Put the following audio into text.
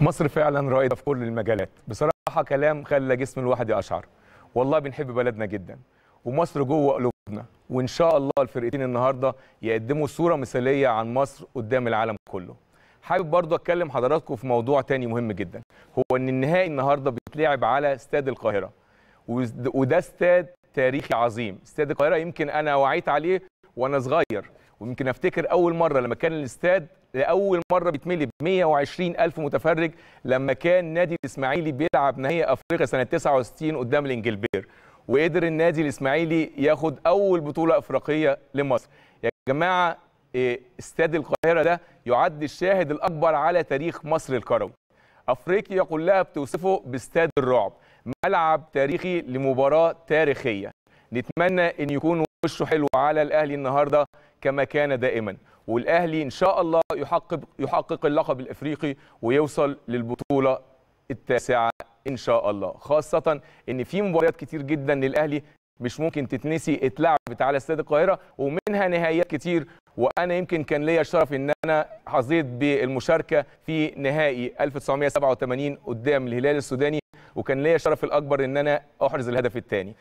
مصر فعلا رائده في كل المجالات بصراحه كلام خلى جسم الواحد يقشعر والله بنحب بلدنا جدا ومصر جوه قلوبنا وان شاء الله الفرقتين النهارده يقدموا صوره مثاليه عن مصر قدام العالم كله حابب برضه اتكلم حضراتكم في موضوع تاني مهم جدا هو ان النهائي النهارده بيتلعب على استاد القاهره وده استاد تاريخي عظيم استاد القاهره يمكن انا وعيت عليه وانا صغير ويمكن افتكر اول مره لما كان الاستاد لاول مره بيتملي ب 120 الف متفرج لما كان نادي الاسماعيلي بيلعب نهائي افريقيا سنه 69 قدام الانجلبير وقدر النادي الاسماعيلي ياخد اول بطوله افريقيه لمصر يا جماعه إيه، استاد القاهره ده يعد الشاهد الاكبر على تاريخ مصر الكروي افريقيا كلها بتوصفه باستاد الرعب ملعب تاريخي لمباراه تاريخيه نتمنى ان يكون وشه حلو على الاهلي النهارده كما كان دائما والاهلي ان شاء الله يحقق يحقق اللقب الافريقي ويوصل للبطوله التاسعه ان شاء الله خاصه ان في مباريات كتير جدا للاهلي مش ممكن تتنسي اتلعبت على استاد القاهره ومنها نهائيات كتير وانا يمكن كان ليا الشرف ان انا حظيت بالمشاركه في نهائي 1987 قدام الهلال السوداني وكان ليا الشرف الاكبر ان انا احرز الهدف الثاني